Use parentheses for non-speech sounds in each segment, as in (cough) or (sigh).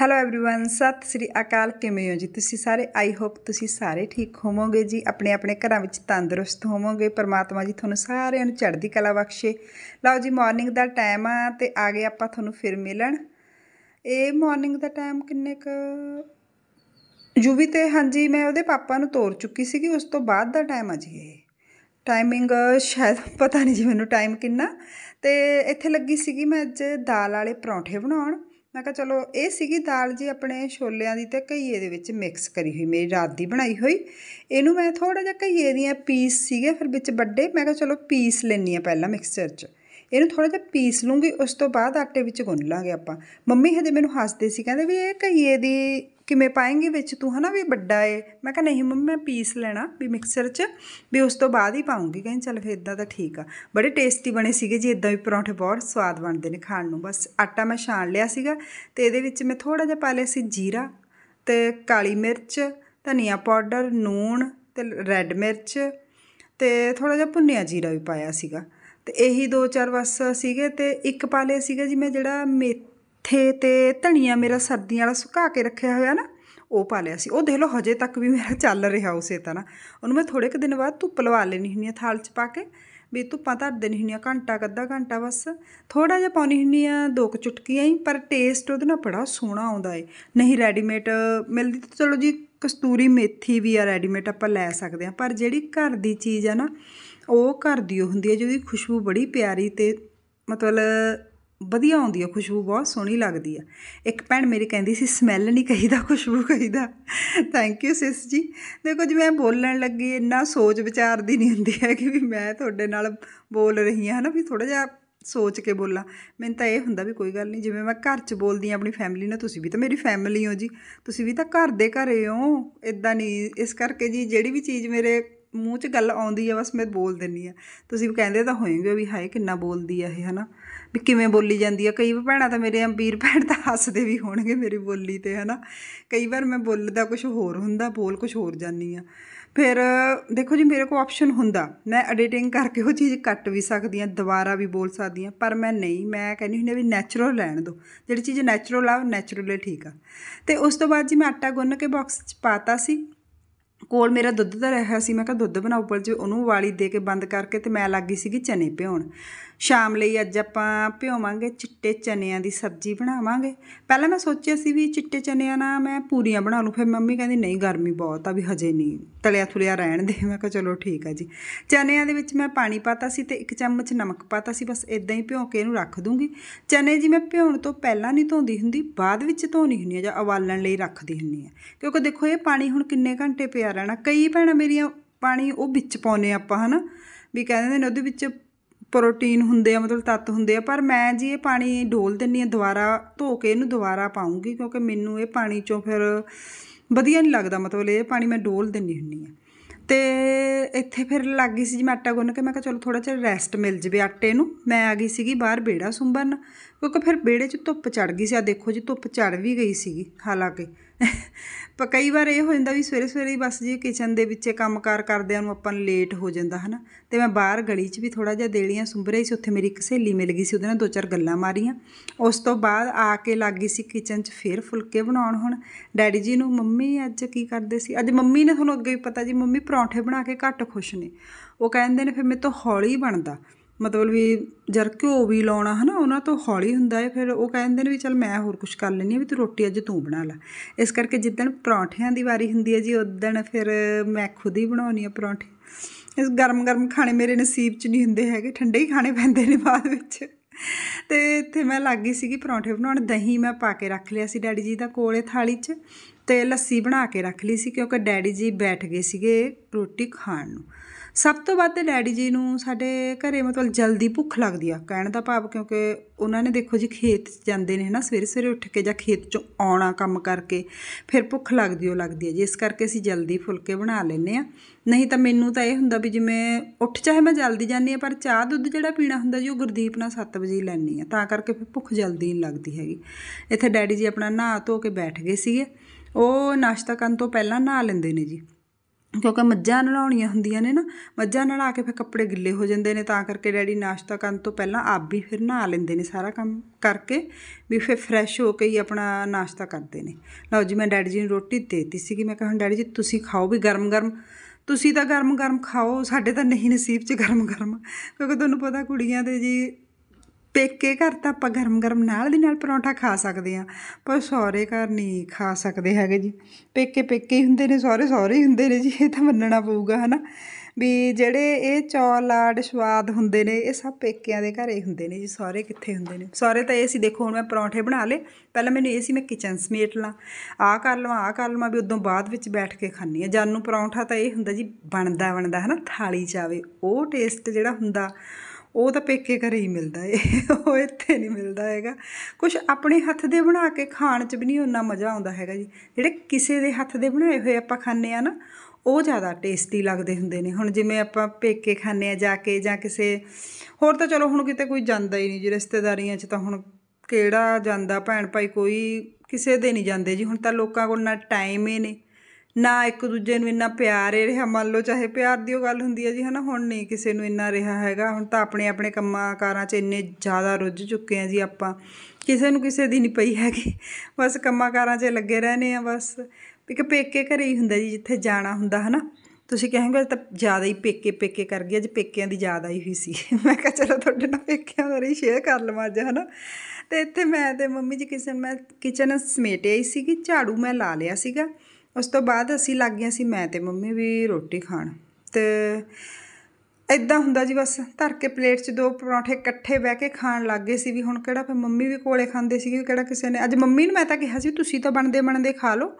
hello everyone ਸਤਿ ਸ੍ਰੀ ਅਕਾਲ ਕਿਵੇਂ ਹੋ ਜੀ ਤੁਸੀਂ ਸਾਰੇ ਆਈ ਹੋਪ ਤੁਸੀਂ ਸਾਰੇ ਠੀਕ ਹੋਵੋਗੇ ਜੀ ਆਪਣੇ ਆਪਣੇ ਘਰਾਂ ਵਿੱਚ ਤੰਦਰੁਸਤ ਹੋਵੋਗੇ ਪਰਮਾਤਮਾ ਜੀ ਤੁਹਾਨੂੰ ਸਾਰਿਆਂ ਨੂੰ ਚੜ੍ਹਦੀ ਕਲਾ ਬਖਸ਼ੇ ਲਓ ਜੀ ਮਾਰਨਿੰਗ ਦਾ ਟਾਈਮ ਆ ਤੇ ਆ ਗਏ ਆਪਾਂ ਤੁਹਾਨੂੰ ਫਿਰ ਮਿਲਣ ਇਹ ਮਾਰਨਿੰਗ ਦਾ ਟਾਈਮ ਕਿੰਨੇ ਕ ਜੁਬੀ ਤੇ ਹਾਂਜੀ ਮੈਂ ਉਹਦੇ ਪਾਪਾ ਨੂੰ ਤੋਰ ਚੁੱਕੀ ਸੀਗੀ ਉਸ ਤੋਂ ਬਾਅਦ ਦਾ ਟਾਈਮ ਆ ਜੀ ਇਹ ਟਾਈਮਿੰਗ ਸ਼ਾਇਦ ਪਤਾ ਨਹੀਂ ਜੀ ਮੈਨੂੰ ਟਾਈਮ ਕਿੰਨਾ ਤੇ ਇੱਥੇ ਲੱਗੀ ਸੀਗੀ ਮੈਂ ਅੱਜ ਦਾਲ ਵਾਲੇ ਪਰੌਂਠੇ ਬਣਾਉਣ ਮੈਂ ਕਿਹਾ ਚਲੋ ਇਹ ਸੀਗੀ ਦਾਲ ਜੀ ਆਪਣੇ ਛੋਲਿਆਂ ਦੀ ਤੇ ਘਈਏ ਦੇ ਵਿੱਚ ਮਿਕਸ ਕਰੀ ਹੋਈ ਮੇਰੀ ਰਾਤ ਦੀ ਬਣਾਈ ਹੋਈ ਇਹਨੂੰ ਮੈਂ ਥੋੜਾ ਜਿਹਾ ਘਈਏ ਦੀਆਂ ਪੀਸ ਸੀਗੇ ਫਿਰ ਵਿੱਚ ਵੱਡੇ ਮੈਂ ਕਿਹਾ ਚਲੋ ਪੀਸ ਲੈਣੀ ਆ ਪਹਿਲਾਂ ਮਿਕਸਚਰ 'ਚ ਇਹਨੂੰ ਥੋੜਾ ਜਿਹਾ ਪੀਸ ਲੂੰਗੀ ਉਸ ਤੋਂ ਬਾਅਦ ਆਟੇ ਵਿੱਚ ਗੁੰਨ ਲਾਂਗੇ ਆਪਾਂ ਮੰਮੀ ਹਜੇ ਮੈਨੂੰ ਹੱਸਦੇ ਸੀ ਕਹਿੰਦੇ ਵੀ ਇਹ ਘਈਏ ਦੀ ਕਿਵੇਂ ਪਾਏਂਗੀ ਵਿੱਚ ਤੂੰ ਹਨਾ ਵੀ ਵੱਡਾ ਏ ਮੈਂ ਕਿਹਾ ਨਹੀਂ ਮੰਮੀ ਮੈਂ ਪੀਸ ਲੈਣਾ ਵੀ ਮਿਕਸਰ 'ਚ ਵੀ ਉਸ ਤੋਂ ਬਾਅਦ ਹੀ ਪਾਉਂਗੀ ਕਹਿੰਦੀ ਚੱਲ ਫੇਰ ਇਦਾਂ ਤਾਂ ਠੀਕ ਆ ਬੜੇ ਟੇਸਟੀ ਬਣੇ ਸੀਗੇ ਜੀ ਇਦਾਂ ਵੀ ਪਰੌਂਠੇ ਬਹੁਤ ਸਵਾਦ ਬਣਦੇ ਨੇ ਖਾਣ ਨੂੰ ਬਸ ਆਟਾ ਮੈਂ ਛਾਣ ਲਿਆ ਸੀਗਾ ਤੇ ਇਹਦੇ ਵਿੱਚ ਮੈਂ ਥੋੜਾ ਜਿਹਾ ਪਾ ਲਿਆ ਸੀ ਜੀਰਾ ਤੇ ਕਾਲੀ ਮਿਰਚ ਧਨੀਆ ਪਾਊਡਰ ਨੂਨ ਤੇ ਰੈੱਡ ਮਿਰਚ ਤੇ ਥੋੜਾ ਜਿਹਾ ਭੁੰਨਿਆ ਜੀਰਾ ਵੀ ਪਾਇਆ ਸੀਗਾ ਤੇ ਇਹੀ ਦੋ ਚਾਰ ਬਸ ਸੀਗੇ ਤੇ ਇੱਕ ਪਾ ਲਿਆ ਸੀਗਾ ਜੀ ਮੈਂ ਜਿਹੜਾ ਮੇ ਮੱਥੇ ਤੇ ਧਣੀਆਂ ਮੇਰਾ ਸਰਦੀਆਂ ਵਾਲਾ ਸੁਕਾ ਕੇ ਰੱਖਿਆ ਹੋਇਆ ਨਾ ਉਹ ਪਾ ਲਿਆ ਸੀ ਉਹ ਦੇਖ ਲਓ ਹਜੇ ਤੱਕ ਵੀ ਮੇਰਾ ਚੱਲ ਰਿਹਾ ਉਸੇ ਤਰ੍ਹਾਂ ਉਹਨੂੰ ਮੈਂ ਥੋੜੇ ਕੁ ਦਿਨ ਬਾਅਦ ਧੁੱਪ ਲਵਾ ਲੈਣੀ ਹੁੰਦੀ ਆ ਥਾਲ 'ਚ ਪਾ ਕੇ ਵੀ ਧੁੱਪਾਂ ਧਰ ਦੇਣੀ ਹੁੰਦੀ ਆ ਘੰਟਾ ਕੱਦਾ ਘੰਟਾ ਬਸ ਥੋੜਾ ਜਿਹਾ ਪਾਉਣੀ ਹੁੰਦੀ ਆ ਦੋ ਕੁ ਚੁਟਕੀਆਂ ਹੀ ਪਰ ਟੇਸਟ ਉਹਦੇ ਨਾਲ ਬੜਾ ਸੋਹਣਾ ਆਉਂਦਾ ਏ ਨਹੀਂ ਰੈਡੀਮੇਡ ਮਿਲਦੀ ਤਾਂ ਚਲੋ ਜੀ ਕਸਤੂਰੀ ਮੇਥੀ ਵੀ ਆ ਰੈਡੀਮੇਡ ਆਪਾਂ ਲੈ ਸਕਦੇ ਆ ਪਰ ਜਿਹੜੀ ਘਰ ਦੀ ਚੀਜ਼ ਆ ਨਾ ਉਹ ਘਰ ਦੀ ਹੁੰਦੀ ਆ ਜਿਹਦੀ ਖੁਸ਼ਬੂ ਬੜੀ ਪਿਆਰੀ ਤੇ ਮਤਲਬ ਵਧੀਆ ਆਉਂਦੀ ਆ ਖੁਸ਼ਬੂ ਬਹੁਤ ਸੋਹਣੀ ਲੱਗਦੀ ਆ ਇੱਕ ਭੈਣ ਮੇਰੀ ਕਹਿੰਦੀ ਸੀ ਸਮੈਲ ਨਹੀਂ ਕਹੀਦਾ ਖੁਸ਼ਬੂ ਕਹੀਦਾ ਥੈਂਕ ਯੂ ਸਿਸ ਜੀ ਦੇਖੋ ਜਿਵੇਂ ਮੈਂ ਬੋਲਣ ਲੱਗੀ ਇੰਨਾ ਸੋਚ ਵਿਚਾਰ ਦੀ ਨਹੀਂ ਹੁੰਦੀ ਹੈ ਕਿ ਵੀ ਮੈਂ ਤੁਹਾਡੇ ਨਾਲ ਬੋਲ ਰਹੀ ਹਾਂ ਹਨਾ ਵੀ ਥੋੜਾ ਜਿਹਾ ਸੋਚ ਕੇ ਬੋਲਾਂ ਮੈਨੂੰ ਤਾਂ ਇਹ ਹੁੰਦਾ ਵੀ ਕੋਈ ਗੱਲ ਨਹੀਂ ਜਿਵੇਂ ਮੈਂ ਘਰ 'ਚ ਬੋਲਦੀ ਆ ਆਪਣੀ ਫੈਮਿਲੀ ਨਾਲ ਤੁਸੀਂ ਵੀ ਤਾਂ ਮੇਰੀ ਫੈਮਿਲੀ ਹੋ ਜੀ ਤੁਸੀਂ ਵੀ ਤਾਂ ਘਰ ਦੇ ਘਰੇ ਹੋ ਇਦਾਂ ਨਹੀਂ ਇਸ ਕਰਕੇ ਜੀ ਜਿਹੜੀ ਵੀ ਚੀਜ਼ ਮੇਰੇ ਮੂੰਹ 'ਚ ਗੱਲ ਆਉਂਦੀ ਆ ਬਸ ਮੈਂ ਬੋਲ ਦਿੰਨੀ ਆ ਤੁਸੀਂ ਕਹਿੰਦੇ ਤਾਂ ਹੋਏਗੇ ਵੀ ਹਾਏ ਕਿੰਨਾ ਬੋਲਦੀ ਆ ਇਹ ਹਨਾ ਵੀ ਕਿਵੇਂ ਬੋਲੀ ਜਾਂਦੀ ਆ ਕਈ ਵਾਰ ਭੈਣਾਂ ਤਾਂ ਮੇਰੇ ਅੰਬੀਰ ਭੈਣ ਤਾਂ ਹੱਸਦੇ ਵੀ ਹੋਣਗੇ ਮੇਰੀ ਬੋਲੀ ਤੇ ਹਨਾ ਕਈ ਵਾਰ ਮੈਂ ਬੋਲਦਾ ਕੁਝ ਹੋਰ ਹੁੰਦਾ ਬੋਲ ਕੁਝ ਹੋਰ ਜਾਂਦੀ ਆ ਫਿਰ ਦੇਖੋ ਜੀ ਮੇਰੇ ਕੋਲ ਆਪਸ਼ਨ ਹੁੰਦਾ ਮੈਂ ਐਡੀਟਿੰਗ ਕਰਕੇ ਉਹ ਚੀਜ਼ ਕੱਟ ਵੀ ਸਕਦੀ ਆ ਦੁਬਾਰਾ ਵੀ ਬੋਲ ਸਕਦੀ ਆ ਪਰ ਮੈਂ ਨਹੀਂ ਮੈਂ ਕਹਿੰਦੀ ਹੁੰਦੀ ਵੀ ਨੈਚੁਰਲ ਲੈਣ ਦੋ ਜਿਹੜੀ ਚੀਜ਼ ਨੈਚੁਰਲ ਆ ਉਹ ਹੀ ਠੀਕ ਆ ਤੇ ਉਸ ਤੋਂ ਬਾਅਦ ਜੀ ਮੈਂ ਆਟਾ ਗੁੰਨ ਕੇ ਬਾਕਸ 'ਚ ਪਾਤਾ ਸੀ ਕੋਲ ਮੇਰਾ ਦੁੱਧ ਦਾ ਰਹਿਆ ਸੀ ਮੈਂ ਕਿਹਾ ਦੁੱਧ ਬਣਾਉ ਉਬਲ ਜੇ ਉਹਨੂੰ ਵਾਲੀ ਦੇ ਕੇ ਬੰਦ ਕਰਕੇ ਤੇ ਮੈਂ ਲੱਗੀ ਸੀਗੀ ਚਨੇ ਭਿਉਣ ਸ਼ਾਮ ਲਈ ਅੱਜ ਆਪਾਂ ਭਿਓਵਾਂਗੇ ਚਿੱਟੇ ਚਨਿਆਂ ਦੀ ਸਬਜ਼ੀ ਬਣਾਵਾਂਗੇ ਪਹਿਲਾਂ ਮੈਂ ਸੋਚਿਆ ਸੀ ਵੀ ਚਿੱਟੇ ਚਨਿਆਂ ਨਾਲ ਮੈਂ ਪੂਰੀਆਂ ਬਣਾ ਲੂੰ ਫਿਰ ਮੰਮੀ ਕਹਿੰਦੀ ਨਹੀਂ ਗਰਮੀ ਬਹੁਤ ਆ ਵੀ ਹਜੇ ਨਹੀਂ ਤਲਿਆ ਥੁਲਿਆ ਰਹਿਣ ਦੇ ਮੈਂ ਕਿਹਾ ਚਲੋ ਠੀਕ ਆ ਜੀ ਚਨਿਆਂ ਦੇ ਵਿੱਚ ਮੈਂ ਪਾਣੀ ਪਾਤਾ ਸੀ ਤੇ ਇੱਕ ਚਮਚ ਨਮਕ ਪਾਤਾ ਸੀ ਬਸ ਇਦਾਂ ਹੀ ਭਿਓ ਕੇ ਇਹਨੂੰ ਰੱਖ ਦੂੰਗੀ ਚਨੇ ਜੀ ਮੈਂ ਭਿਉਣ ਤੋਂ ਪਹਿਲਾਂ ਨਹੀਂ ਧੋਂਦੀ ਹੁੰਦੀ ਬਾਅਦ ਵਿੱਚ ਧੋਣੀ ਹੁੰਦੀ ਆ ਜਾਂ ਉਬਾਲਣ ਲਈ ਰੱਖਦੀ ਹੁੰਦੀ ਆ ਕਿਉਂਕਿ ਦੇਖੋ ਇਹ ਪਾਣੀ ਹੁਣ ਕਿੰਨੇ ਘੰਟੇ ਪਿਆ ਰਹਿਣਾ ਕਈ ਭੈਣਾਂ ਮੇਰੀਆਂ ਪਾਣੀ ਉਹ ਵਿੱਚ ਪਾਉਨੇ ਆਪਾਂ ਹਨਾ ਵੀ ਕਹਿੰਦੇ ਨੇ ਉਹਦੇ ਵਿੱਚ ਪ੍ਰੋਟੀਨ ਹੁੰਦੇ ਆ ਮਤਲਬ ਤੱਤ ਹੁੰਦੇ ਆ ਪਰ ਮੈਂ ਜੀ ਇਹ ਪਾਣੀ ਡੋਲ ਦਿੰਨੀ ਆ ਦੁਬਾਰਾ ਧੋ ਕੇ ਇਹਨੂੰ ਦੁਬਾਰਾ ਪਾਉਂਗੀ ਕਿਉਂਕਿ ਮੈਨੂੰ ਇਹ ਪਾਣੀ ਚੋਂ ਫਿਰ ਵਧੀਆ ਨਹੀਂ ਲੱਗਦਾ ਮਤਲਬ ਇਹ ਪਾਣੀ ਮੈਂ ਡੋਲ ਦਿੰਨੀ ਹੁੰਨੀ ਆ ਤੇ ਇੱਥੇ ਫਿਰ ਲੱਗ ਗਈ ਸੀ ਜੀ ਮੈਂ ਆਟਾ ਗੁੰਨ ਕੇ ਮੈਂ ਕਿਹਾ ਚਲੋ ਥੋੜਾ ਜਿਹਾ ਰੈਸਟ ਮਿਲ ਜਵੇ ਆਟੇ ਨੂੰ ਮੈਂ ਆ ਗਈ ਸੀਗੀ ਬਾਹਰ ਬੇੜਾ ਸੁੰਬਰਨ ਕਿਉਂਕਿ ਫਿਰ ਬੇੜੇ 'ਚ ਧੁੱਪ ਚੜ ਗਈ ਸੀ ਆ ਦੇਖੋ ਜੀ ਧੁੱਪ ਚੜ ਵੀ ਗਈ ਸੀਗੀ ਹਾਲਾਂਕਿ (laughs) ਪਰ ਕਈ ਵਾਰ ਇਹ ਹੋ ਜਾਂਦਾ ਵੀ ਸਵੇਰੇ ਸਵੇਰੇ ਹੀ ਬਸ ਜੀ ਕਿਚਨ ਦੇ ਵਿੱਚ ਕੰਮਕਾਰ ਕਰਦਿਆਂ ਨੂੰ ਆਪਾਂ ਨੂੰ ਲੇਟ ਹੋ ਜਾਂਦਾ ਹਨਾ ਤੇ ਮੈਂ ਬਾਹਰ ਗਲੀ 'ਚ ਵੀ ਥੋੜਾ ਜਿਹਾ ਦੇਲੀਆਂ ਸੁੰਭ ਰਹੀ ਸੀ ਉੱਥੇ ਮੇਰੀ ਇੱਕ ਸਹੇਲੀ ਮਿਲ ਗਈ ਸੀ ਉਹਦੇ ਨਾਲ ਦੋ ਚਾਰ ਗੱਲਾਂ ਮਾਰੀਆਂ ਉਸ ਤੋਂ ਬਾਅਦ ਆ ਕੇ ਲੱਗ ਗਈ ਸੀ ਕਿਚਨ 'ਚ ਫੇਰ ਫੁਲਕੇ ਬਣਾਉਣ ਹੁਣ ਡੈਡੀ ਜੀ ਨੂੰ ਮੰਮੀ ਅੱਜ ਕੀ ਕਰਦੇ ਸੀ ਅੱਜ ਮੰਮੀ ਨੇ ਤੁਹਾਨੂੰ ਅੱਗੇ ਵੀ ਪਤਾ ਜੀ ਮੰਮੀ ਪਰੌਂਠੇ ਬਣਾ ਕੇ ਘੱਟ ਖੁਸ਼ ਨੇ ਉਹ ਕਹਿੰਦੇ ਨੇ ਫਿਰ ਮੇਰੇ ਤੋਂ ਹੌਲੀ ਬਣਦਾ ਮਤਲਬ ਵੀ ਜਰ ਘਿਓ ਵੀ ਲਾਉਣਾ ਹਨਾ ਉਹਨਾਂ ਤੋਂ ਹੌਲੀ ਹੁੰਦਾ ਹੈ ਫਿਰ ਉਹ ਕਹਿੰਦੇ ਨੇ ਵੀ ਚਲ ਮੈਂ ਹੋਰ ਕੁਝ ਕਰ ਲੈਣੀ ਵੀ ਤੂੰ ਰੋਟੀ ਅੱਜ ਤੂੰ ਬਣਾ ਲੈ ਇਸ ਕਰਕੇ ਜਿੱਦਣ ਪਰੌਂਠਿਆਂ ਦੀ ਵਾਰੀ ਹੁੰਦੀ ਹੈ ਜੀ ਉਦੋਂ ਫਿਰ ਮੈਂ ਖੁਦ ਹੀ ਬਣਾਉਣੀ ਆ ਪਰੌਂਠੇ ਇਸ ਗਰਮ ਗਰਮ ਖਾਣੇ ਮੇਰੇ ਨਸੀਬ 'ਚ ਨਹੀਂ ਹੁੰਦੇ ਹੈਗੇ ਠੰਡੇ ਹੀ ਖਾਣੇ ਪੈਂਦੇ ਨੇ ਬਾਅਦ ਵਿੱਚ ਤੇ ਇੱਥੇ ਮੈਂ ਲੱਗ ਗਈ ਸੀਗੀ ਪਰੌਂਠੇ ਬਣਾਉਣ ਦਹੀਂ ਮੈਂ ਪਾ ਕੇ ਰੱਖ ਲਿਆ ਸੀ ਡੈਡੀ ਜੀ ਦਾ ਕੋਲੇ ਥਾਲੀ 'ਚ ਤੇ ਲੱਸੀ ਬਣਾ ਕੇ ਰੱਖ ਲਈ ਸੀ ਕਿਉਂਕਿ ਡੈਡੀ ਜੀ ਬੈਠ ਗਏ ਸੀਗੇ ਰੋਟੀ ਖਾਣ ਨੂੰ ਸਭ ਤੋਂ ਵੱਧ ਡੈਡੀ ਜੀ ਨੂੰ ਸਾਡੇ ਘਰੇ ਮਤਲਬ ਜਲਦੀ ਭੁੱਖ ਲੱਗਦੀ ਆ ਕਹਿਣ ਦਾ ਭਾਵ ਕਿਉਂਕਿ ਉਹਨਾਂ ਨੇ ਦੇਖੋ ਜੀ ਖੇਤ ਜਾਂਦੇ ਨੇ ਹਨਾ ਸਵੇਰੇ ਸਵੇਰੇ ਉੱਠ ਕੇ ਜਾਂ ਖੇਤ ਚੋਂ ਆਉਣਾ ਕੰਮ ਕਰਕੇ ਫਿਰ ਭੁੱਖ ਲੱਗਦੀ ਉਹ ਲੱਗਦੀ ਆ ਜਿਸ ਕਰਕੇ ਅਸੀਂ ਜਲਦੀ ਫੁਲਕੇ ਬਣਾ ਲੈਨੇ ਆ ਨਹੀਂ ਤਾਂ ਮੈਨੂੰ ਤਾਂ ਇਹ ਹੁੰਦਾ ਵੀ ਜਿਵੇਂ ਉੱਠ ਚਾਹੇ ਮੈਂ ਜਲਦੀ ਜਾਂਦੀ ਆ ਪਰ ਚਾਹ ਦੁੱਧ ਜਿਹੜਾ ਪੀਣਾ ਹੁੰਦਾ ਜੀ ਉਹ ਗੁਰਦੀਪ ਨਾਲ 7 ਵਜੇ ਲੈਣੀ ਆ ਤਾਂ ਕਰਕੇ ਫਿਰ ਭੁੱਖ ਜਲਦੀ ਨਹੀਂ ਲੱਗਦੀ ਹੈਗੀ ਇੱਥੇ ਡੈਡੀ ਜੀ ਆਪਣਾ ਨਹਾ ਧੋ ਕੇ ਬੈਠ ਗਏ ਸੀਗੇ ਉਹ ਨਾਸ਼ਤਾ ਕਰਨ ਤੋਂ ਪਹਿਲਾਂ ਨਹਾ ਲੈਂਦੇ ਨੇ ਜੀ ਕਿਉਂਕਿ ਮੱਝਾਂ ਨਲਾਉਣੀਆਂ ਹੁੰਦੀਆਂ ਨੇ ਨਾ ਮੱਝਾਂ ਨਲਾ ਕੇ ਫਿਰ ਕੱਪੜੇ ਗਿੱਲੇ ਹੋ ਜਾਂਦੇ ਨੇ ਤਾਂ ਕਰਕੇ ਡੈਡੀ ਨਾਸ਼ਤਾ ਕਰਨ ਤੋਂ ਪਹਿਲਾਂ ਆਪ ਵੀ ਫਿਰ ਨਹਾ ਲੈਂਦੇ ਨੇ ਸਾਰਾ ਕੰਮ ਕਰਕੇ ਵੀ ਫਿਰ ਫਰੈਸ਼ ਹੋ ਕੇ ਹੀ ਆਪਣਾ ਨਾਸ਼ਤਾ ਕਰਦੇ ਨੇ ਲਓ ਜੀ ਮੈਂ ਡੈਡੀ ਜੀ ਨੂੰ ਰੋਟੀ ਦੇਤੀ ਕਿ ਮੈਂ ਕਹਾਂ ਡੈਡੀ ਜੀ ਤੁਸੀਂ ਖਾਓ ਵੀ ਗਰਮ ਗਰਮ ਤੁਸੀਂ ਤਾਂ ਗਰਮ ਗਰਮ ਖਾਓ ਸਾਡੇ ਤਾਂ ਨਹੀਂ ਨਸੀਬ 'ਚ ਗਰਮ ਗਰਮ ਕਿਉਂਕਿ ਤੁਹਾਨੂੰ ਪਤਾ ਕੁੜੀਆਂ ਦੇ ਜੀ ਪੇਕੇ ਘਰ ਤਾਂ ਆਪਾਂ ਗਰਮ ਗਰਮ ਨਾਲ ਦੀ ਨਾਲ ਪਰੌਂਠਾ ਖਾ ਸਕਦੇ ਆ ਪਰ ਸਹੁਰੇ ਘਰ ਨਹੀਂ ਖਾ ਸਕਦੇ ਹੈਗੇ ਜੀ ਪੇਕੇ ਪੇਕੇ ਹੀ ਹੁੰਦੇ ਨੇ ਸਹੁਰੇ ਸਹੁਰੇ ਹੀ ਹੁੰਦੇ ਨੇ ਜੀ ਇਹ ਤਾਂ ਮੰਨਣਾ ਪਊਗਾ ਹਨਾ ਵੀ ਜਿਹੜੇ ਇਹ ਚੌਲ ਆੜ ਸਵਾਦ ਹੁੰਦੇ ਨੇ ਇਹ ਸਭ ਪੇਕਿਆਂ ਦੇ ਘਰੇ ਹੁੰਦੇ ਨੇ ਜੀ ਸਹੁਰੇ ਕਿੱਥੇ ਹੁੰਦੇ ਨੇ ਸਹੁਰੇ ਤਾਂ ਇਹ ਸੀ ਦੇਖੋ ਹੁਣ ਮੈਂ ਪਰੌਂਠੇ ਬਣਾ ਲੇ ਪਹਿਲਾਂ ਮੈਨੂੰ ਇਹ ਸੀ ਮੈਂ ਕਿਚਨ ਸਮੇਟ ਲਾਂ ਆਹ ਕਰ ਲਵਾਂ ਆਹ ਕਰ ਲਵਾਂ ਵੀ ਉਦੋਂ ਬਾਅਦ ਵਿੱਚ ਬੈਠ ਕੇ ਖਾਣੀ ਆ ਜਾਨ ਨੂੰ ਪਰੌਂਠਾ ਤਾਂ ਇਹ ਹੁੰਦਾ ਜੀ ਬਣਦਾ ਬਣਦਾ ਹਨਾ ਥਾਲੀ 'ਚ ਆਵੇ ਉਹ ਟੇਸਟ ਜਿਹੜਾ ਹੁੰਦਾ ਉਹ ਤਾਂ ਪੇਕੇ ਘਰੇ ਹੀ ਮਿਲਦਾ ਏ ਉਹ ਇੱਥੇ ਨਹੀਂ ਮਿਲਦਾ ਹੈਗਾ ਕੁਝ ਆਪਣੇ ਹੱਥ ਦੇ ਬਣਾ ਕੇ ਖਾਣ 'ਚ ਵੀ ਨਹੀਂ ਉਹਨਾਂ ਮਜ਼ਾ ਆਉਂਦਾ ਹੈਗਾ ਜੀ ਜਿਹੜੇ ਕਿਸੇ ਦੇ ਹੱਥ ਦੇ ਬਣਾਏ ਹੋਏ ਆਪਾਂ ਖਾਂਦੇ ਆ ਨਾ ਉਹ ਜ਼ਿਆਦਾ ਟੇਸਟੀ ਲੱਗਦੇ ਹੁੰਦੇ ਨੇ ਹੁਣ ਜਿਵੇਂ ਆਪਾਂ ਪੇਕੇ ਖਾਂਦੇ ਆ ਜਾ ਕੇ ਜਾਂ ਕਿਸੇ ਹੋਰ ਤਾਂ ਚਲੋ ਹੁਣ ਕਿਤੇ ਕੋਈ ਜਾਂਦਾ ਹੀ ਨਹੀਂ ਜੀ ਰਿਸ਼ਤੇਦਾਰੀਆਂ 'ਚ ਤਾਂ ਹੁਣ ਕਿਹੜਾ ਜਾਂਦਾ ਭੈਣ ਭਾਈ ਕੋਈ ਕਿਸੇ ਦੇ ਨਹੀਂ ਜਾਂਦੇ ਜੀ ਹੁਣ ਤਾਂ ਲੋਕਾਂ ਕੋਲ ਨਾ ਟਾਈਮ ਹੀ ਨਹੀਂ ਨਾ ਇੱਕ ਦੂਜੇ ਨੂੰ ਇੰਨਾ ਪਿਆਰ ਇਹ ਰਿਹਾ ਮੰਨ ਲਓ ਚਾਹੇ ਪਿਆਰ ਦੀ ਉਹ ਗੱਲ ਹੁੰਦੀ ਹੈ ਜੀ ਹਨਾ ਹੁਣ ਨਹੀਂ ਕਿਸੇ ਨੂੰ ਇੰਨਾ ਰਿਹਾ ਹੈਗਾ ਹੁਣ ਤਾਂ ਆਪਣੇ ਆਪਣੇ ਕੰਮਾਂ ਕਾਰਾਂ 'ਚ ਇੰਨੇ ਜ਼ਿਆਦਾ ਰੁੱਝ ਚੁੱਕੇ ਆ ਜੀ ਆਪਾਂ ਕਿਸੇ ਨੂੰ ਕਿਸੇ ਦੀ ਨਹੀਂ ਪਈ ਹੈਗੀ ਬਸ ਕੰਮਾਂ ਕਾਰਾਂ 'ਚ ਲੱਗੇ ਰਹਨੇ ਆ ਬਸ ਇੱਕ ਪੇਕੇ ਘਰੇ ਹੀ ਹੁੰਦਾ ਜੀ ਜਿੱਥੇ ਜਾਣਾ ਹੁੰਦਾ ਹਨਾ ਤੁਸੀਂ ਕਹਿੰਗੇ ਤਾਂ ਜ਼ਿਆਦਾ ਹੀ ਪੇਕੇ ਪੇਕੇ ਕਰ ਗਏ ਅੱਜ ਪੇਕਿਆਂ ਦੀ ਜ਼ਿਆਦਾ ਹੀ ਹੋਈ ਸੀ ਮੈਂ ਕਿਹਾ ਚਲੋ ਤੁਹਾਡੇ ਨਾਲ ਪੇਕਿਆਂ ਬਾਰੇ ਸ਼ੇਅਰ ਕਰ ਲਵਾਂ ਅੱਜ ਹਨਾ ਤੇ ਇੱਥੇ ਮੈਂ ਤੇ ਮੰਮੀ ਜੀ ਕਿਸੇ ਮੈਂ ਕਿਚਨ ਸਮੇਟਿਆ ਹੀ ਸੀ ਕਿ ਝਾੜੂ ਮੈਂ ਲਾ ਲਿਆ ਸੀਗਾ ਉਸ ਤੋਂ ਬਾਅਦ ਅਸੀਂ ਲੱਗ ਗਏ ਸੀ ਮੈਂ ਤੇ ਮੰਮੀ ਵੀ ਰੋਟੀ ਖਾਣ ਤੇ ਇਦਾਂ ਹੁੰਦਾ ਜੀ ਬਸ ਧਰ ਕੇ ਪਲੇਟ 'ਚ ਦੋ ਪਰੌਂਠੇ ਇਕੱਠੇ ਬਹਿ ਕੇ ਖਾਣ ਲੱਗ ਗਏ ਸੀ ਵੀ ਹੁਣ ਕਿਹੜਾ ਫਿਰ ਮੰਮੀ ਵੀ ਕੋਲੇ ਖਾਂਦੇ ਸੀਗੇ ਕਿਹੜਾ ਕਿਸੇ ਨੇ ਅੱਜ ਮੰਮੀ ਨੂੰ ਮੈਂ ਤਾਂ ਕਿਹਾ ਸੀ ਤੁਸੀਂ ਤਾਂ ਬਣਦੇ ਬਣਦੇ ਖਾ ਲਓ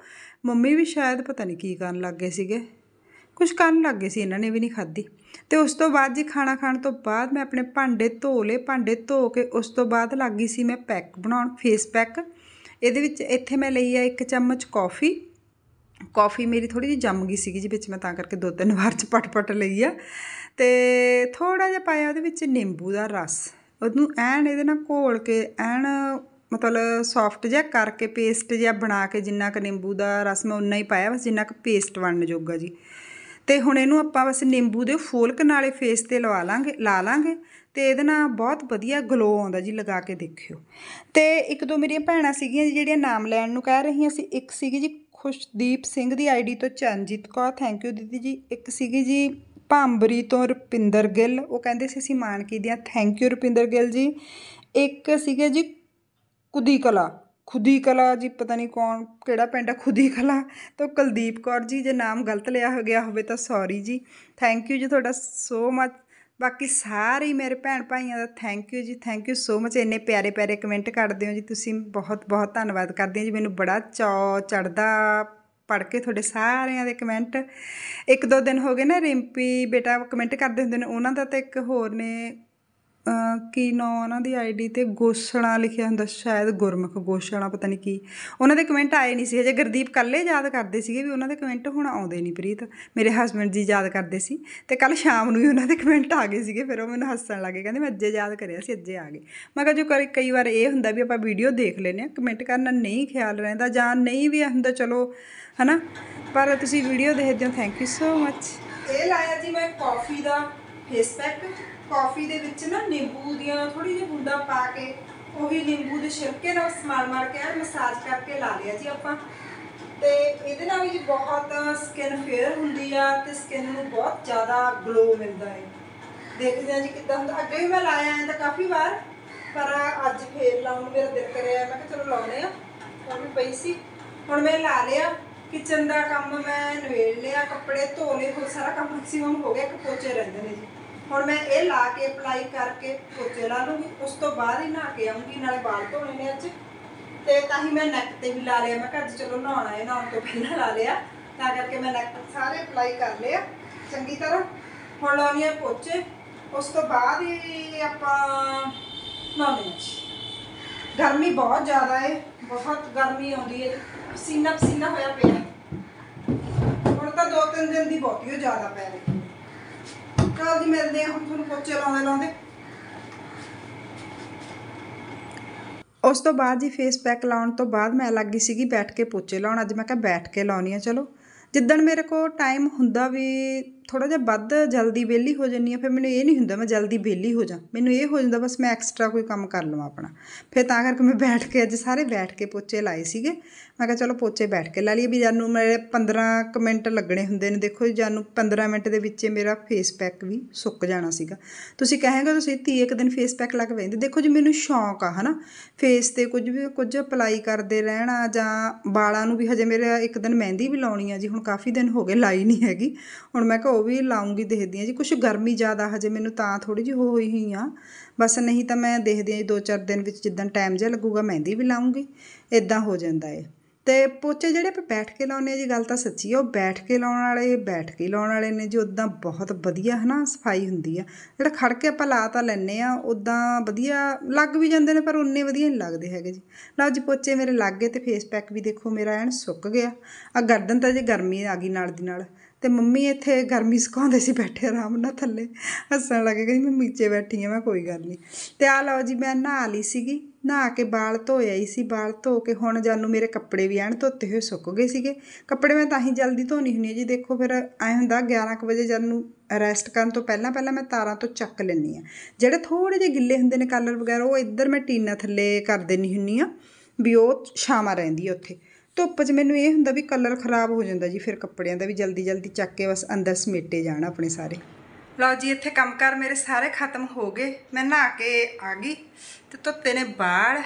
ਮੰਮੀ ਵੀ ਸ਼ਾਇਦ ਪਤਾ ਨਹੀਂ ਕੀ ਕਰਨ ਲੱਗ ਗਏ ਸੀਗੇ ਕੁਝ ਕਰਨ ਲੱਗ ਗਏ ਸੀ ਇਹਨਾਂ ਨੇ ਵੀ ਨਹੀਂ ਖਾਧੀ ਤੇ ਉਸ ਤੋਂ ਬਾਅਦ ਜੀ ਖਾਣਾ ਖਾਣ ਤੋਂ ਬਾਅਦ ਮੈਂ ਆਪਣੇ ਭਾਂਡੇ ਧੋ ਲਏ ਭਾਂਡੇ ਧੋ ਕੇ ਉਸ ਤੋਂ ਬਾਅਦ ਲੱਗੀ ਸੀ ਮੈਂ ਪੈਕ ਬਣਾਉਣ ਫੇਸ ਪੈਕ ਇਹਦੇ ਵਿੱਚ ਇੱਥੇ ਮੈਂ ਲਈ ਆ ਇੱਕ ਚਮਚ ਕਾਫੀ ਕਾਫੀ ਮੇਰੀ ਥੋੜੀ ਜਿਹੀ ਜੰਮ ਗਈ ਸੀਗੀ ਜੀ ਵਿੱਚ ਮੈਂ ਤਾਂ ਕਰਕੇ ਦੋ ਤਿੰਨ ਵਾਰ ਚ ਪਟਪਟ ਲਈ ਆ ਤੇ ਥੋੜਾ ਜਿਹਾ ਪਾਇਆ ਉਹਦੇ ਵਿੱਚ ਨਿੰਬੂ ਦਾ ਰਸ ਉਹਨੂੰ ਐਨ ਇਹਦੇ ਨਾਲ ਘੋਲ ਕੇ ਐਨ ਮਤਲਬ ਸੌਫਟ ਜਿਹਾ ਕਰਕੇ ਪੇਸਟ ਜਿਹਾ ਬਣਾ ਕੇ ਜਿੰਨਾ ਕ ਨਿੰਬੂ ਦਾ ਰਸ ਮੈਂ ਉਨਾ ਹੀ ਪਾਇਆ ਬਸ ਜਿੰਨਾ ਕ ਪੇਸਟ ਬਣਨ ਜੋਗਾ ਜੀ ਤੇ ਹੁਣ ਇਹਨੂੰ ਆਪਾਂ ਬਸ ਨਿੰਬੂ ਦੇ ਫੋਲਕ ਨਾਲੇ ਫੇਸ ਤੇ ਲਵਾ ਲਾਂਗੇ ਲਾ ਲਾਂਗੇ ਤੇ ਇਹਦੇ ਨਾਲ ਬਹੁਤ ਵਧੀਆ ਗਲੋ ਆਉਂਦਾ ਜੀ ਲਗਾ ਕੇ ਦੇਖਿਓ ਤੇ ਇੱਕ ਦੋ ਮੇਰੀਆਂ ਭੈਣਾਂ ਸੀਗੀਆਂ ਜਿਹੜੀਆਂ ਨਾਮ ਲੈਣ ਨੂੰ ਕਹਿ ਰਹੀਆਂ ਸੀ ਇੱਕ ਸੀਗੀ ਜੀ ਖੁਸ਼ਦੀਪ ਸਿੰਘ ਦੀ ਆਈਡੀ ਤੋਂ ਚਰਨਜੀਤ ਕੌਰ ਥੈਂਕ ਯੂ ਦੀਦੀ ਜੀ ਇੱਕ ਸੀਗੀ ਜੀ ਭਾਂਬਰੀ ਤੋਂ ਰੁਪਿੰਦਰ ਗਿੱਲ ਉਹ ਕਹਿੰਦੇ ਸੀ ਅਸੀਂ ਮਾਨਕੀ ਦੀਆਂ ਥੈਂਕ ਯੂ ਰੁਪਿੰਦਰ ਗਿੱਲ ਜੀ ਇੱਕ ਸੀਗੇ ਜੀ ਕੁਦੀ ਕਲਾ ਖੁਦੀ ਕਲਾ ਜੀ ਪਤਾ ਨਹੀਂ ਕੌਣ ਕਿਹੜਾ ਪਿੰਡ ਹੈ ਖੁਦੀ ਕਲਾ ਤਾਂ ਕੁਲਦੀਪ ਕੌਰ ਜੀ ਜੇ ਨਾਮ ਗਲਤ ਲਿਆ ਹੋ ਗਿਆ ਹੋਵੇ ਤਾਂ ਸੌਰੀ ਜੀ ਥੈਂਕ ਯੂ ਜੀ ਤੁਹਾਡਾ ਸੋ ਮਚ ਬਾਕੀ ਸਾਰੇ ਹੀ ਮੇਰੇ ਭੈਣ ਭਾਈਆਂ ਦਾ ਥੈਂਕ ਯੂ ਜੀ ਥੈਂਕ ਯੂ ਸੋ ਮਚ ਇੰਨੇ ਪਿਆਰੇ ਪਿਆਰੇ ਕਮੈਂਟ ਕਰਦੇ ਹੋ ਜੀ ਤੁਸੀਂ ਬਹੁਤ ਬਹੁਤ ਧੰਨਵਾਦ ਕਰਦੇ ਹੋ ਜੀ ਮੈਨੂੰ ਬੜਾ ਚੌ ਚੜਦਾ ਪੜ ਕੇ ਤੁਹਾਡੇ ਸਾਰਿਆਂ ਦੇ ਕਮੈਂਟ ਇੱਕ ਦੋ ਦਿਨ ਹੋ ਗਏ ਨਾ ਰਿੰਪੀ ਬੇਟਾ ਕਮੈਂਟ ਕਰਦੇ ਹੁੰਦੇ ਨੇ ਉਹਨਾਂ ਦਾ ਤਾਂ ਇੱਕ ਹੋਰ ਨੇ ਕੀ ਨਾਮ ਉਹਨਾਂ ਦੀ ਆਈਡੀ ਤੇ ਗੋਸਣਾ ਲਿਖਿਆ ਹੁੰਦਾ ਸ਼ਾਇਦ ਗੁਰਮੁਖ ਗੋਸਣਾ ਪਤਾ ਨਹੀਂ ਕੀ ਉਹਨਾਂ ਦੇ ਕਮੈਂਟ ਆਏ ਨਹੀਂ ਸੀ ਹਜੇ ਗੁਰਦੀਪ ਕੱਲੇ ਯਾਦ ਕਰਦੇ ਸੀਗੇ ਵੀ ਉਹਨਾਂ ਦੇ ਕਮੈਂਟ ਹੁਣ ਆਉਂਦੇ ਨਹੀਂ ਪ੍ਰੀਤ ਮੇਰੇ ਹਸਬੰਡ ਜੀ ਯਾਦ ਕਰਦੇ ਸੀ ਤੇ ਕੱਲ ਸ਼ਾਮ ਨੂੰ ਹੀ ਉਹਨਾਂ ਦੇ ਕਮੈਂਟ ਆ ਗਏ ਸੀਗੇ ਫਿਰ ਉਹ ਮੈਨੂੰ ਹੱਸਣ ਲੱਗੇ ਕਹਿੰਦੇ ਮੈਂ ਅੱਜੇ ਯਾਦ ਕਰਿਆ ਸੀ ਅੱਜੇ ਆ ਗਏ ਮੈਂ ਕਿਹਾ ਜੋ ਕਰ ਕਈ ਵਾਰ ਇਹ ਹੁੰਦਾ ਵੀ ਆਪਾਂ ਵੀਡੀਓ ਦੇਖ ਲੈਨੇ ਆ ਕਮੈਂਟ ਕਰਨਾ ਨਹੀਂ ਖਿਆਲ ਰਹਿੰਦਾ ਜਾਂ ਨਹੀਂ ਵੀ ਹੁੰਦਾ ਚਲੋ ਹਨਾ ਪਰ ਤੁਸੀਂ ਵੀਡੀਓ ਦੇਖਦੇ ਹੋ ਥੈਂਕ ਯੂ ਸੋ ਮੱਚ ਇਹ ਲਾਇਆ ਜੀ ਮੈਂ ਕਾਫੀ ਦਾ ਫੇਸ ਪੈਕ ਕਾਫੀ ਦੇ ਵਿੱਚ ਨਾ ਨਿੰਬੂ ਦੀਆਂ ਥੋੜੀ ਜਿਹੀ ਬੂੰਦਾਂ ਪਾ ਕੇ ਉਹੀ ਨਿੰਬੂ ਦੇ ਛਿਲਕੇ ਨਾਲ ਸਮਾਲ ਮਾਰ ਕੇ ਆ ਮਸਾਜ ਕਰਕੇ ਲਾ ਲਿਆ ਜੀ ਆਪਾਂ ਤੇ ਇਹਦੇ ਨਾਲ ਵੀ ਬਹੁਤ ਸਕਿਨ ਫੇਅਰ ਹੁੰਦੀ ਆ ਤੇ ਸਕਿਨ ਨੂੰ ਬਹੁਤ ਜ਼ਿਆਦਾ ਗਲੋ ਮਿਲਦਾ ਹੈ ਦੇਖਦੇ ਆ ਜੀ ਕਿੱਦਾਂ ਹੁੰਦਾ ਅੱਗੇ ਵੀ ਮੈਂ ਲਾਇਆ ਆ ਤਾਂ ਕਾਫੀ ਵਾਰ ਪਰ ਅੱਜ ਫੇਰ ਲਾਉਣ ਮੇਰਾ ਦਿਲ ਕਰਿਆ ਮੈਂ ਕਿ ਚਲੋ ਲਾਉਨੇ ਆ ਉਹ ਵੀ ਪਈ ਸੀ ਹੁਣ ਮੈਂ ਲਾ ਲਿਆ ਕਿਚਨ ਦਾ ਕੰਮ ਮੈਂ ਨਵੇੜ ਲਿਆ ਕੱਪੜੇ ਧੋ ਲਏ ਸਾਰਾ ਕੰਮ ਮੈਕਸਿਮਮ ਹੋ ਗਿਆ ਇੱਕ ਪੋਚੇ ਰਹਿੰਦੇ ਨੇ ਜੀ ਹੁਣ ਮੈਂ ਇਹ ਲਾ ਕੇ ਅਪਲਾਈ ਕਰਕੇ ਪੋਚੇ ਲਾ ਲੂੰਗੀ ਉਸ ਤੋਂ ਬਾਅਦ ਹੀ ਨਾ ਕੇ ਆਉਂਗੀ ਨਾਲੇ ਵਾਲ ਧੋਣੇ ਨੇ ਅੱਜ ਤੇ ਤਾਂ ਹੀ ਮੈਂ ਨੈਕ ਤੇ ਵੀ ਲਾ ਲਿਆ ਮੈਂ ਕਿਹਾ ਚਲੋ ਨਹਾਉਣਾ ਹੈ ਨਹਾਉਣ ਤੋਂ ਪਹਿਲਾਂ ਲਾ ਲਿਆ ਤਾਂ ਕਰਕੇ ਮੈਂ ਨੈਕ ਸਾਰੇ ਅਪਲਾਈ ਕਰ ਲਿਆ ਚੰਗੀ ਤਰ੍ਹਾਂ ਹੁਣ ਲਾਉਣੀ ਹੈ ਪੋਚੇ ਉਸ ਤੋਂ ਬਾਅਦ ਹੀ ਆਪਾਂ ਨਹਾਉਣੇ ਗਰਮੀ ਬਹੁਤ ਜ਼ਿਆਦਾ ਹੈ ਬਹੁਤ ਗਰਮੀ ਆਉਂਦੀ ਹੈ ਸੀਨਾ ਪਸੀਨਾ ਹੋਇਆ ਪਿਆ ਹੁਣ ਤਾਂ ਦੋ ਤਿੰਨ ਦਿਨ ਦੀ ਬਹੁਤੀ ਹੋ ਜ਼ਿਆਦਾ ਪੈ ਰਹੀ ਜੀ ਮਿਲਦੇ ਹਾਂ ਹੁਣ ਤੁਹਾਨੂੰ ਪੋਚੇ ਲਾਉਂਦੇ ਲਾਉਂਦੇ ਉਸ ਤੋਂ ਬਾਅਦ ਜੀ ਫੇਸ ਪੈਕ ਲਾਉਣ ਤੋਂ ਬਾਅਦ ਮੈਂ ਲੱਗੀ ਸੀਗੀ ਬੈਠ ਕੇ ਪੋਚੇ ਲਾਉਣ ਅੱਜ ਮੈਂ ਕਿਹਾ ਬੈਠ ਕੇ ਲਾਉਣੀ ਆ ਚਲੋ ਜਿੱਦਣ ਮੇਰੇ ਕੋਲ ਟਾਈਮ ਹੁੰਦਾ ਵੀ ਥੋੜਾ ਜਿਹਾ ਵੱਧ ਜਲਦੀ ਵਿਹਲੀ ਹੋ ਜੰਨੀ ਆ ਫਿਰ ਮੈਨੂੰ ਇਹ ਨਹੀਂ ਹੁੰਦਾ ਮੈਂ ਜਲਦੀ ਵਿਹਲੀ ਹੋ ਜਾ ਮੈਨੂੰ ਇਹ ਹੋ ਜਾਂਦਾ ਬਸ ਮੈਂ ਐਕਸਟਰਾ ਕੋਈ ਕੰਮ ਕਰ ਲਵਾਂ ਆਪਣਾ ਫਿਰ ਤਾਂ ਕਰਕੇ ਮੈਂ ਬੈਠ ਕੇ ਅੱਜ ਸਾਰੇ ਬੈਠ ਕੇ ਪੋਚੇ ਲਾਏ ਸੀਗੇ ਮੈਂ ਕਿਹਾ ਚਲੋ ਪੋਚੇ ਬੈਠ ਕੇ ਲਾ ਲਈਏ ਵੀ ਜਾਨੂੰ ਮੇਰੇ 15 ਕਮੈਂਟ ਮਿੰਟ ਲੱਗਣੇ ਹੁੰਦੇ ਨੇ ਦੇਖੋ ਜਾਨੂੰ 15 ਮਿੰਟ ਦੇ ਵਿੱਚ ਮੇਰਾ ਫੇਸ ਪੈਕ ਵੀ ਸੁੱਕ ਜਾਣਾ ਸੀਗਾ ਤੁਸੀਂ ਕਹੇਗਾ ਤੁਸੀਂ ਧੀ ਇੱਕ ਦਿਨ ਫੇਸ ਪੈਕ ਲਾ ਕੇ ਵੇਂਦੇ ਦੇਖੋ ਜੀ ਮੈਨੂੰ ਸ਼ੌਂਕ ਆ ਹਨਾ ਫੇਸ ਤੇ ਕੁਝ ਵੀ ਕੁਝ ਅਪਲਾਈ ਕਰਦੇ ਰਹਿਣਾ ਜਾਂ ਵਾਲਾਂ ਨੂੰ ਵੀ ਹਜੇ ਮੇਰੇ ਇੱਕ ਦਿਨ ਮਹਿੰਦੀ ਵੀ ਲਾਉਣੀ ਆ ਜੀ ਹੁਣ ਕਾਫੀ ਦਿਨ ਹੋ ਗਏ ਲਾਈ ਨਹੀਂ ਹੈਗੀ ਹੁਣ ਮੈਂ ਕਿਹਾ ਉਹ ਵੀ ਲਾਉਂਗੀ ਦੇਖਦੀ ਹਾਂ ਜੀ ਕੁਛ ਗਰਮੀ ਜ਼ਿਆਦਾ ਹਜੇ ਮੈਨੂੰ ਤਾਂ ਥੋੜੀ ਜਿਹੀ ਹੋਈ ਹੋਈ ਆ ਬਸ ਨਹੀਂ ਤਾਂ ਮੈਂ ਦੇਖਦੀ ਹਾਂ ਦੋ ਚਾਰ ਦਿਨ ਵਿੱਚ ਜਿੱਦਾਂ ਟਾਈਮ ਜਿਹਾ ਲੱਗੂਗਾ ਮਹਿੰਦੀ ਵੀ ਲਾਉਂਗੀ ਇਦਾਂ ਹੋ ਜਾਂਦਾ ਏ ਤੇ ਪੋਚੇ ਜਿਹੜੇ ਆਪਾਂ ਬੈਠ ਕੇ ਲਾਉਨੇ ਆ ਜੀ ਗੱਲ ਤਾਂ ਸੱਚੀ ਆ ਉਹ ਬੈਠ ਕੇ ਲਾਉਣ ਵਾਲੇ ਬੈਠ ਕੇ ਲਾਉਣ ਵਾਲੇ ਨੇ ਜੀ ਉਦਾਂ ਬਹੁਤ ਵਧੀਆ ਹਨਾ ਸਫਾਈ ਹੁੰਦੀ ਆ ਜਿਹੜਾ ਖੜ ਕੇ ਆਪਾਂ ਲਾ ਤਾਂ ਲੈਨੇ ਆ ਉਦਾਂ ਵਧੀਆ ਲੱਗ ਵੀ ਜਾਂਦੇ ਨੇ ਪਰ ਉਨੇ ਵਧੀਆ ਨਹੀਂ ਲੱਗਦੇ ਹੈਗੇ ਜੀ ਲਓ ਜੀ ਪੋਚੇ ਮੇਰੇ ਲੱਗ ਗਏ ਤੇ ਫੇਸ ਪੈਕ ਵੀ ਦੇਖੋ ਮੇਰਾ ਐਨ ਸੁੱਕ ਗਿਆ ਆ ਗਰਦਨ ਤਾਂ ਜੀ ਗਰਮੀ ਆ ਗਈ ਨਾਲ ਦੀ ਨਾਲ ਤੇ ਮੰਮੀ ਇੱਥੇ ਗਰਮੀ ਸੁਕਾਉਂਦੇ ਸੀ ਬੈਠੇ ਆਰਾਮ ਨਾਲ ਥੱਲੇ ਹੱਸਣ ਲੱਗ ਗਈ ਮੈਂ ਨੀਚੇ ਬੈਠੀ ਆ ਮੈਂ ਕੋਈ ਗੱਲ ਨਹੀਂ ਤੇ ਆ ਲਓ ਜੀ ਮੈਂ ਨਹਾ ਲਈ ਸੀਗੀ ਨਹਾ ਕੇ ਬਾਲ ਧੋਏ ਆਈ ਸੀ ਬਾਲ ਧੋ ਕੇ ਹੁਣ ਜਾਨੂੰ ਮੇਰੇ ਕੱਪੜੇ ਵੀ ਐਣ ਧੋਤੇ ਹੋਏ ਸੁੱਕ ਗਏ ਸੀਗੇ ਕੱਪੜੇ ਮੈਂ ਤਾਂ ਹੀ ਜਲਦੀ ਧੋਣੀ ਹੁੰਦੀ ਹੈ ਜੀ ਦੇਖੋ ਫਿਰ ਐ ਹੁੰਦਾ 11:00 ਵਜੇ ਜਾਨੂੰ ਰੈਸਟ ਕਰਨ ਤੋਂ ਪਹਿਲਾਂ ਪਹਿਲਾਂ ਮੈਂ ਤਾਰਾਂ ਤੋਂ ਚੱਕ ਲੈਣੀ ਆ ਜਿਹੜੇ ਥੋੜੇ ਜਿਹੇ ਗਿੱਲੇ ਹੁੰਦੇ ਨੇ ਕਲਰ ਵਗੈਰਾ ਉਹ ਇੱਧਰ ਮੈਂ ਟੀਨਾ ਥੱਲੇ ਕਰ ਦੇਣੀ ਹੁੰਦੀ ਆ ਵੀ ਉਹ ਛਾਵਾਂ ਰਹਿੰਦੀ ਉੱਥੇ ਧੁੱਪ 'ਚ ਮੈਨੂੰ ਇਹ ਹੁੰਦਾ ਵੀ ਕਲਰ ਖਰਾਬ ਹੋ ਜਾਂਦਾ ਜੀ ਫਿਰ ਕੱਪੜਿਆਂ ਦਾ ਵੀ ਜਲਦੀ ਜਲਦੀ ਚੱਕ ਕੇ ਬਸ ਅੰਦਰ ਸਮੇਟੇ ਜਾਣ ਆਪਣੇ ਸਾਰੇ ਲਓ ਜੀ ਇੱਥੇ ਕੰਮਕਾਰ ਮੇਰੇ ਸਾਰੇ ਖਤਮ ਹੋ ਗਏ ਮੈਂ ਨਹਾ ਕੇ ਆ ਗਈ ਤੇ ਤੋਤੇ ਨੇ ਬਾੜ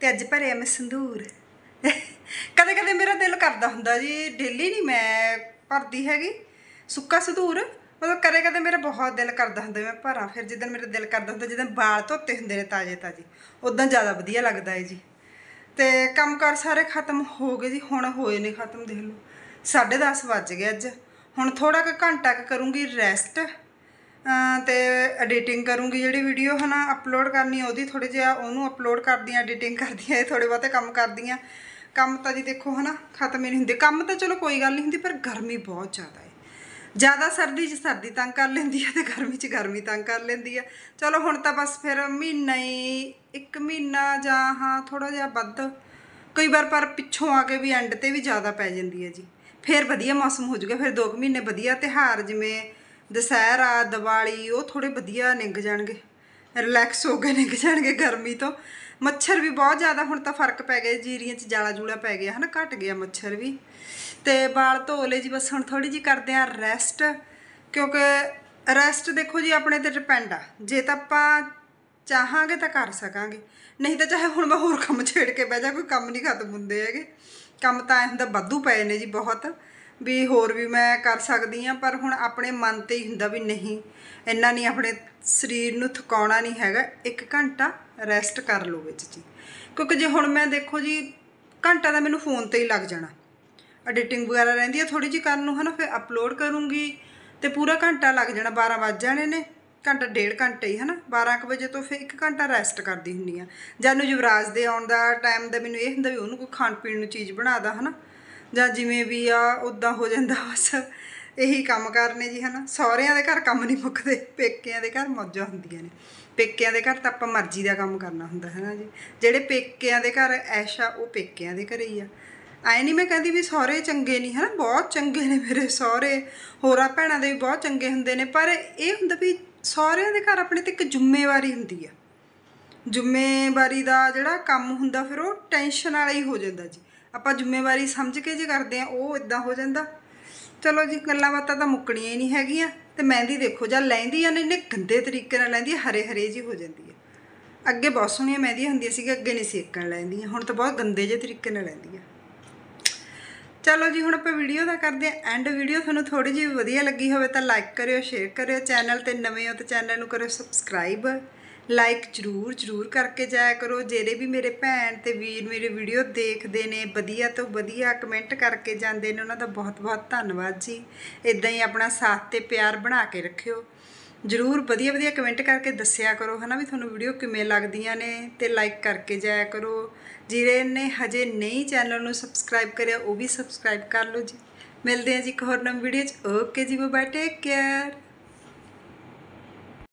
ਤੇ ਅੱਜ ਭਰੇ ਮੈਂ ਸੰਧੂਰ ਕਦੇ ਕਦੇ ਮੇਰਾ ਦਿਲ ਕਰਦਾ ਹੁੰਦਾ ਜੀ ਡੇਲੀ ਨਹੀਂ ਮੈਂ ਭਰਦੀ ਹੈਗੀ ਸੁੱਕਾ ਸੰਧੂਰ ਮਤਲਬ ਕਦੇ ਕਦੇ ਮੇਰਾ ਬਹੁਤ ਦਿਲ ਕਰਦਾ ਹੁੰਦਾ ਮੈਂ ਭਰਾਂ ਫਿਰ ਜਿੱਦਨ ਮੇਰਾ ਦਿਲ ਕਰਦਾ ਹੁੰਦਾ ਜਿੱਦਨ ਬਾਲ ਧੋਤੇ ਹੁੰਦੇ ਨੇ ਤਾਜ਼ੇ ਤਾਜ਼ੇ ਉਦੋਂ ਜ਼ਿਆਦਾ ਵਧੀਆ ਲੱਗਦਾ ਹੈ ਜੀ ਤੇ ਕੰਮ ਕਰ ਸਾਰੇ ਖਤਮ ਹੋ ਗਏ ਜੀ ਹੁਣ ਹੋਏ ਨੇ ਖਤਮ ਦੇਖ ਲਓ 10:30 ਵੱਜ ਗਏ ਅੱਜ ਹੁਣ ਥੋੜਾ ਕੁ ਘੰਟਾ ਕੁ ਕਰੂੰਗੀ ਰੈਸਟ ਤੇ ਐਡੀਟਿੰਗ ਕਰੂੰਗੀ ਜਿਹੜੀ ਵੀਡੀਓ ਹਨਾ ਅਪਲੋਡ ਕਰਨੀ ਉਹਦੀ ਥੋੜੀ ਜਿਹਾ ਉਹਨੂੰ ਅਪਲੋਡ ਕਰਦੀ ਆ ਐਡੀਟਿੰਗ ਕਰਦੀ ਆ ਇਹ ਥੋੜੇ ਬਹੁਤੇ ਕੰਮ ਕਰਦੀ ਆ ਕੰਮ ਤਾਂ ਜੀ ਦੇਖੋ ਹਨਾ ਖਤਮ ਹੀ ਨਹੀਂ ਹੁੰਦੇ ਕੰਮ ਤਾਂ ਚਲੋ ਕੋਈ ਗੱਲ ਨਹੀਂ ਹੁੰਦੀ ਪਰ ਗਰਮੀ ਬਹੁਤ ਜ਼ਿਆਦਾ ਹੈ ਜ਼ਿਆਦਾ ਸਰਦੀ 'ਚ ਸਰਦੀ ਤੰਗ ਕਰ ਲੈਂਦੀ ਹੈ ਤੇ ਗਰਮੀ 'ਚ ਗਰਮੀ ਤੰਗ ਕਰ ਲੈਂਦੀ ਹੈ ਚਲੋ ਹੁਣ ਤਾਂ ਬਸ ਫਿਰ ਮਹੀਨਾ ਹੀ ਇੱਕ ਮਹੀਨਾ ਜਾਂ ਹਾਂ ਥੋੜਾ ਜਿਹਾ ਵੱਧ ਕਈ ਵਾਰ ਪਰ ਪਿੱਛੋਂ ਆ ਕੇ ਵੀ ਐਂਡ ਤੇ ਵੀ ਜ਼ਿਆਦਾ ਪੈ ਜਾਂਦੀ ਹੈ ਜੀ ਫਿਰ ਵਧੀਆ ਮੌਸਮ ਹੋ ਜੂਗਾ ਫਿਰ 2 ਮਹੀਨੇ ਵਧੀਆ ਤਿਹਾਰ ਜਿਵੇਂ ਦਸਹਿਰਾ ਦੀਵਾਲੀ ਉਹ ਥੋੜੇ ਵਧੀਆ ਨਿੰਗ ਜਾਣਗੇ ਰਿਲੈਕਸ ਹੋ ਕੇ ਨਿੰਗ ਜਾਣਗੇ ਗਰਮੀ ਤੋਂ ਮੱਛਰ ਵੀ ਬਹੁਤ ਜ਼ਿਆਦਾ ਹੁਣ ਤਾਂ ਫਰਕ ਪੈ ਗਿਆ ਜੀਰੀਆਂ 'ਚ ਜਾਲਾ ਜੂਲਾ ਪੈ ਗਿਆ ਹਨਾ ਘਟ ਗਿਆ ਮੱਛਰ ਵੀ ਤੇ ਵਾਲ ਧੋ ਲੈ ਜੀ ਬਸ ਹੁਣ ਥੋੜੀ ਜੀ ਕਰਦੇ ਆ ਰੈਸਟ ਕਿਉਂਕਿ ਰੈਸਟ ਦੇਖੋ ਜੀ ਆਪਣੇ ਤੇ ਡਿਪੈਂਡ ਆ ਜੇ ਤਾਂ ਆਪਾਂ ਚਾਹਾਂਗੇ ਤਾਂ ਕਰ ਸਕਾਂਗੇ ਨਹੀਂ ਤਾਂ ਚਾਹੇ ਹੁਣ ਮੈਂ ਹੋਰ ਕੰਮ ਛੇੜ ਕੇ ਬਹਿ ਜਾ ਕੋਈ ਕੰਮ ਨਹੀਂ ਖਤਮ ਹੁੰਦੇ ਹੈਗੇ ਕੰਮ ਤਾਂ ਐ ਹੁੰਦਾ ਵਾਧੂ ਪਏ ਨੇ ਜੀ ਬਹੁਤ ਵੀ ਹੋਰ ਵੀ ਮੈਂ ਕਰ ਸਕਦੀ ਆ ਪਰ ਹੁਣ ਆਪਣੇ ਮਨ ਤੇ ਹੀ ਹੁੰਦਾ ਵੀ ਨਹੀਂ ਇੰਨਾ ਨਹੀਂ ਆਪਣੇ ਸਰੀਰ ਨੂੰ ਥਕਾਉਣਾ ਨਹੀਂ ਹੈਗਾ 1 ਘੰਟਾ ਰੈਸਟ ਕਰ ਲਓ ਵਿੱਚ ਜੀ ਕਿਉਂਕਿ ਜੇ ਹੁਣ ਮੈਂ ਦੇਖੋ ਜੀ ਘੰਟਾ ਦਾ ਮੈਨੂੰ ਫੋਨ ਤੇ ਹੀ ਲੱਗ ਜਾਣਾ ਐਡੀਟਿੰਗ ਵਗੈਰਾ ਰਹਿੰਦੀ ਆ ਥੋੜੀ ਜੀ ਕਰਨ ਨੂੰ ਹਨਾ ਫਿਰ ਅਪਲੋਡ ਕਰੂੰਗੀ ਤੇ ਪੂਰਾ ਘੰਟਾ ਲੱਗ ਜਾਣਾ 12 ਵਜ ਜਾਣੇ ਨੇ ਘੰਟਾ ਡੇਢ ਘੰਟਾ ਹੀ ਹਨਾ 12:00 ਵਜੇ ਤੋਂ ਫਿਰ 1 ਘੰਟਾ ਰੈਸਟ ਕਰਦੀ ਹੁੰਨੀ ਆ ਜਾਨੂ ਜਵਰਾਜ ਦੇ ਆਉਣ ਦਾ ਟਾਈਮ ਦਾ ਮੈਨੂੰ ਇਹ ਹੁੰਦਾ ਵੀ ਉਹਨੂੰ ਕੋਈ ਖਾਣ ਪੀਣ ਨੂੰ ਚੀਜ਼ ਬਣਾ ਦਾ ਹਨਾ ਜਾਂ ਜਿਵੇਂ ਵੀ ਆ ਉਦਾਂ ਹੋ ਜਾਂਦਾ ਬਸ ਇਹੀ ਕੰਮ ਕਰਨੇ ਜੀ ਹਨਾ ਸਹੁਰਿਆਂ ਦੇ ਘਰ ਕੰਮ ਨਹੀਂ ਮੁੱਕਦੇ ਪੇਕਿਆਂ ਦੇ ਘਰ ਮੌਜਾਂ ਹੁੰਦੀਆਂ ਨੇ ਪੇਕਿਆਂ ਦੇ ਘਰ ਤਾਂ ਆਪਾਂ ਮਰਜ਼ੀ ਦਾ ਕੰਮ ਕਰਨਾ ਹੁੰਦਾ ਹੈ ਨਾ ਜੀ ਜਿਹੜੇ ਪੇਕਿਆਂ ਦੇ ਘਰ ਐਸ਼ਾ ਉਹ ਪੇਕਿਆਂ ਦੇ ਘਰੇ ਹੀ ਆ ਐ ਨਹੀਂ ਮੈਂ ਕਹਿੰਦੀ ਵੀ ਸਹੁਰੇ ਚੰਗੇ ਨਹੀਂ ਹਨਾ ਬਹੁਤ ਚੰਗੇ ਨੇ ਮੇਰੇ ਸਹੁਰੇ ਹੋਰਾ ਭੈਣਾਂ ਦੇ ਵੀ ਬਹੁਤ ਚੰਗੇ ਹੁੰਦੇ ਨੇ ਪਰ ਇਹ ਹੁੰਦਾ ਵੀ ਸਹੁਰਿਆਂ ਦੇ ਘਰ ਆਪਣੇ ਤੇ ਇੱਕ ਜ਼ਿੰਮੇਵਾਰੀ ਹੁੰਦੀ ਆ ਜ਼ਿੰਮੇਵਾਰੀ ਦਾ ਜਿਹੜਾ ਕੰਮ ਹੁੰਦਾ ਫਿਰ ਉਹ ਟੈਨਸ਼ਨ ਵਾਲਾ ਹੀ ਹੋ ਜਾਂਦਾ ਜੀ ਆਪਾਂ ਜ਼ਿੰਮੇਵਾਰੀ ਸਮਝ ਕੇ ਜੇ ਕਰਦੇ ਆ ਉਹ ਇਦਾਂ ਹੋ ਜਾਂਦਾ ਚਲੋ ਜੀ ਗੱਲਾਂ ਬਾਤਾਂ ਤਾਂ ਮੁੱਕਣੀਆਂ ਹੀ ਨਹੀਂ ਹੈਗੀਆਂ ਤੇ ਮਹਿੰਦੀ ਦੇਖੋ ਜਾਂ ਲੈਂਦੀ ਆ ਨੇ ਗੰਦੇ ਤਰੀਕੇ ਨਾਲ ਲੈਂਦੀ ਹਰੇ ਹਰੇ ਜੀ ਹੋ ਜਾਂਦੀ ਹੈ ਅੱਗੇ ਬਹੁਤ ਸੋਹਣੀਆਂ ਹੁੰਦੀ ਹੁੰਦੀਆਂ ਕਿ ਅੱਗੇ ਨਹੀਂ ਸੇਕਣ ਲੈਂਦੀਆਂ ਹੁਣ ਤਾਂ ਬਹੁਤ ਗੰਦੇ ਜੇ ਤਰੀਕੇ ਨਾਲ ਲੈਂਦੀਆਂ ਚਲੋ ਜੀ ਹੁਣ ਆਪਾਂ ਵੀਡੀਓ ਦਾ ਕਰਦੇ ਆ ਐਂਡ ਵੀਡੀਓ ਤੁਹਾਨੂੰ ਥੋੜੀ ਜਿਹੀ ਵਧੀਆ ਲੱਗੀ ਹੋਵੇ ਤਾਂ ਲਾਈਕ ਕਰਿਓ ਸ਼ੇਅਰ ਕਰਿਓ ਚੈਨਲ ਤੇ ਨਵੇਂ ਹੋ ਤਾਂ ਚੈਨਲ ਨੂੰ ਕਰਿਓ ਸਬਸਕ੍ਰਾਈਬ ਲਾਈਕ ਜਰੂਰ ਜਰੂਰ ਕਰਕੇ ਜਾਇਆ ਕਰੋ ਜਿਹੜੇ ਵੀ ਮੇਰੇ ਭੈਣ ਤੇ ਵੀਰ ਮੇਰੇ ਵੀਡੀਓ ਦੇਖਦੇ ਨੇ ਵਧੀਆ ਤੋਂ ਵਧੀਆ ਕਮੈਂਟ ਕਰਕੇ ਜਾਂਦੇ ਨੇ ਉਹਨਾਂ ਦਾ ਬਹੁਤ-ਬਹੁਤ ਧੰਨਵਾਦ ਜੀ ਇਦਾਂ ਹੀ ਆਪਣਾ ਸਾਥ ਤੇ ਪਿਆਰ ਬਣਾ ਕੇ ਰੱਖਿਓ ਜਰੂਰ ਵਧੀਆ ਵਧੀਆ ਕਮੈਂਟ ਕਰਕੇ ਦੱਸਿਆ ਕਰੋ ਹਨਾ ਵੀ ਤੁਹਾਨੂੰ ਵੀਡੀਓ ਕਿਵੇਂ ਲੱਗਦੀਆਂ ਨੇ ਤੇ ਲਾਈਕ ਕਰਕੇ ਜਾਇਆ ਕਰੋ ਜਿਹੜੇ ਨੇ ਹਜੇ ਨਹੀਂ ਚੈਨਲ ਨੂੰ ਸਬਸਕ੍ਰਾਈਬ ਕਰਿਆ ਉਹ ਵੀ ਸਬਸਕ੍ਰਾਈਬ ਕਰ ਲਓ ਜੀ ਮਿਲਦੇ ਹਾਂ ਜੀ ਇੱਕ ਹੋਰ ਨਵੀਂ ਵੀਡੀਓ 'ਚ ਓਕੇ ਜੀ ਬਾਏ ਟੇਕ ਕੇਅਰ